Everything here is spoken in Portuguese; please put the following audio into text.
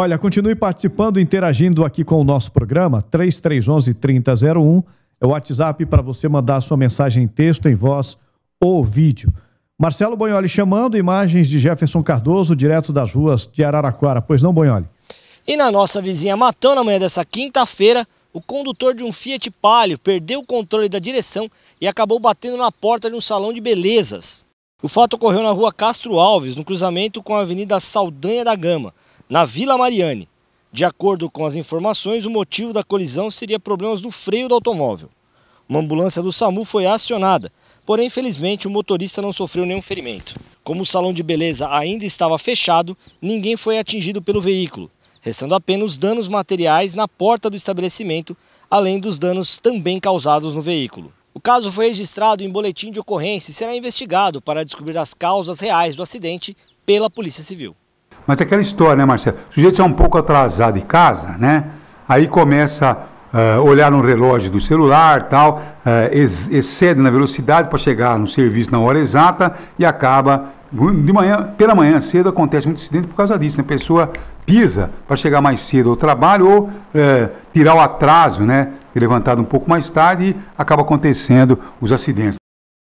Olha, continue participando, interagindo aqui com o nosso programa, 3311 3001. É o WhatsApp para você mandar a sua mensagem em texto, em voz ou vídeo. Marcelo Bonholi chamando imagens de Jefferson Cardoso, direto das ruas de Araraquara. Pois não, Bonholi? E na nossa vizinha Matão, na manhã dessa quinta-feira, o condutor de um Fiat Palio perdeu o controle da direção e acabou batendo na porta de um salão de belezas. O fato ocorreu na rua Castro Alves, no cruzamento com a Avenida Saldanha da Gama na Vila Mariane. De acordo com as informações, o motivo da colisão seria problemas do freio do automóvel. Uma ambulância do SAMU foi acionada, porém, infelizmente, o motorista não sofreu nenhum ferimento. Como o salão de beleza ainda estava fechado, ninguém foi atingido pelo veículo, restando apenas danos materiais na porta do estabelecimento, além dos danos também causados no veículo. O caso foi registrado em boletim de ocorrência e será investigado para descobrir as causas reais do acidente pela Polícia Civil. Mas é aquela história, né, Marcelo? O sujeito está um pouco atrasado de casa, né? Aí começa a uh, eh, olhar no relógio do celular, tal, uh, excede na velocidade para chegar no serviço na hora exata e acaba hum, de manhã, pela manhã cedo acontece um acidente por causa disso, né? A pessoa pisa para chegar mais cedo ao trabalho ou uh, tirar o atraso, né? E levantado um pouco mais tarde e acaba acontecendo os acidentes.